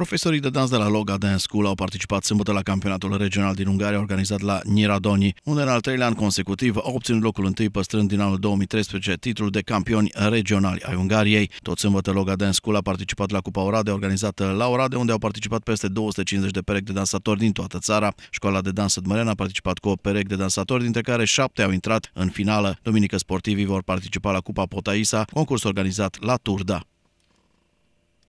Profesorii de dans de la Loga Dance School au participat sâmbătă la campionatul regional din Ungaria organizat la Niradoni, unde în al treilea an consecutiv au obținut locul întâi păstrând din anul 2013 titlul de campioni regionali ai Ungariei. Tot sâmbătă Loga Dance School a participat la Cupa Orade organizată la Orade, unde au participat peste 250 de perechi de dansatori din toată țara. Școala de dans Mărena a participat cu o perechi de dansatori, dintre care șapte au intrat în finală. Duminică sportivii vor participa la Cupa Potaisa, concurs organizat la Turda.